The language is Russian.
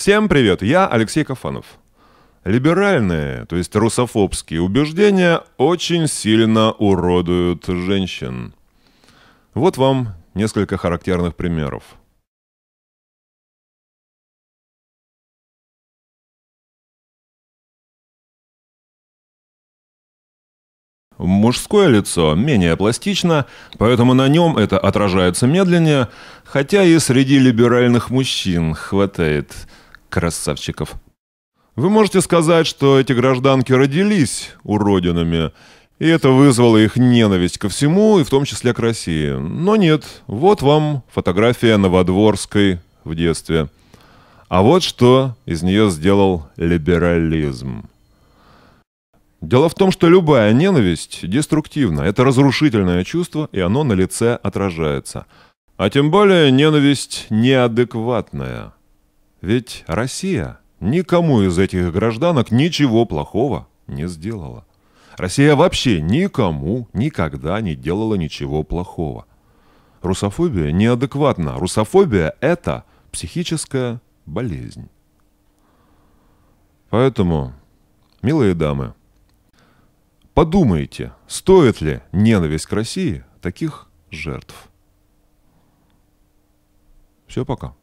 Всем привет, я Алексей Кафанов. Либеральные, то есть русофобские убеждения очень сильно уродуют женщин. Вот вам несколько характерных примеров. Мужское лицо менее пластично, поэтому на нем это отражается медленнее, хотя и среди либеральных мужчин хватает – красавчиков. Вы можете сказать, что эти гражданки родились уродинами, и это вызвало их ненависть ко всему, и в том числе к России. Но нет, вот вам фотография Новодворской в детстве. А вот что из нее сделал либерализм. Дело в том, что любая ненависть деструктивна. Это разрушительное чувство, и оно на лице отражается. А тем более ненависть неадекватная – ведь Россия никому из этих гражданок ничего плохого не сделала. Россия вообще никому никогда не делала ничего плохого. Русофобия неадекватна. Русофобия – это психическая болезнь. Поэтому, милые дамы, подумайте, стоит ли ненависть к России таких жертв. Все, пока.